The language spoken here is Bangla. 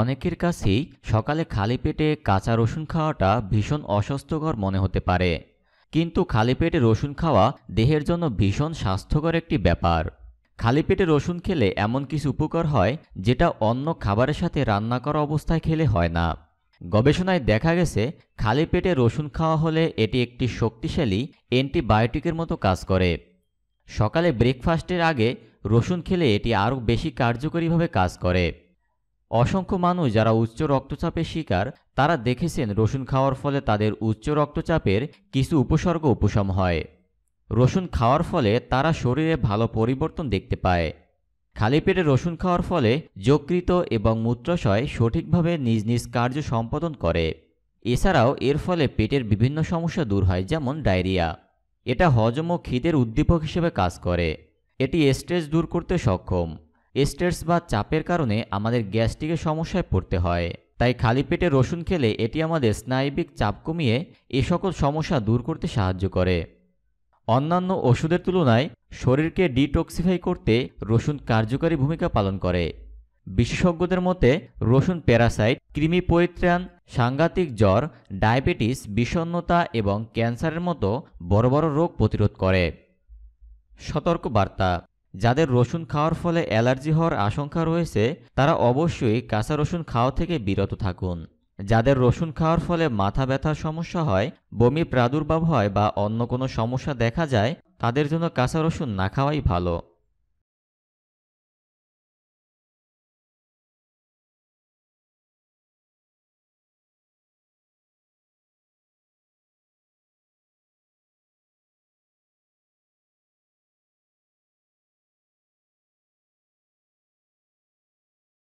অনেকের কাছেই সকালে খালি পেটে কাঁচা রসুন খাওয়াটা ভীষণ অস্বাস্থ্যকর মনে হতে পারে কিন্তু খালি পেটে রসুন খাওয়া দেহের জন্য ভীষণ স্বাস্থ্যকর একটি ব্যাপার খালি পেটে রসুন খেলে এমন কিছু উপকার হয় যেটা অন্য খাবারের সাথে রান্না করা অবস্থায় খেলে হয় না গবেষণায় দেখা গেছে খালি পেটে রসুন খাওয়া হলে এটি একটি শক্তিশালী অ্যান্টিবায়োটিকের মতো কাজ করে সকালে ব্রেকফাস্টের আগে রসুন খেলে এটি আরও বেশি কার্যকরীভাবে কাজ করে অসংখ্য মানুষ যারা উচ্চ রক্তচাপের শিকার তারা দেখেছেন রসুন খাওয়ার ফলে তাদের উচ্চ রক্তচাপের কিছু উপসর্গ উপশম হয় রসুন খাওয়ার ফলে তারা শরীরে ভালো পরিবর্তন দেখতে পায় খালি পেটে রসুন খাওয়ার ফলে যকৃত এবং মূত্রাশয় সঠিকভাবে নিজ নিজ কার্য সম্পাদন করে এছাড়াও এর ফলে পেটের বিভিন্ন সমস্যা দূর হয় যেমন ডায়রিয়া এটা হজম ও খিদের উদ্দীপক হিসেবে কাজ করে এটি স্ট্রেস দূর করতে সক্ষম স্ট্রেস বা চাপের কারণে আমাদের গ্যাস্ট্রিকের সমস্যায় পড়তে হয় তাই খালি পেটে রসুন খেলে এটি আমাদের স্নায়বিক চাপ কমিয়ে এ সকল সমস্যা দূর করতে সাহায্য করে অন্যান্য ওষুধের তুলনায় শরীরকে ডিটক্সিফাই করতে রসুন কার্যকারী ভূমিকা পালন করে বিশেষজ্ঞদের মতে রসুন প্যারাসাইট কৃমি পরিত্রাণ সাংঘাতিক জ্বর ডায়াবেটিস বিষণ্নতা এবং ক্যান্সারের মতো বড় বড় রোগ প্রতিরোধ করে সতর্ক বার্তা যাদের রসুন খাওয়ার ফলে অ্যালার্জি হওয়ার আশঙ্কা রয়েছে তারা অবশ্যই কাঁচা রসুন খাওয়া থেকে বিরত থাকুন যাদের রসুন খাওয়ার ফলে মাথা ব্যথার সমস্যা হয় বমি প্রাদুর্ভাব হয় বা অন্য কোনো সমস্যা দেখা যায় তাদের জন্য কাঁচা রসুন না খাওয়াই ভালো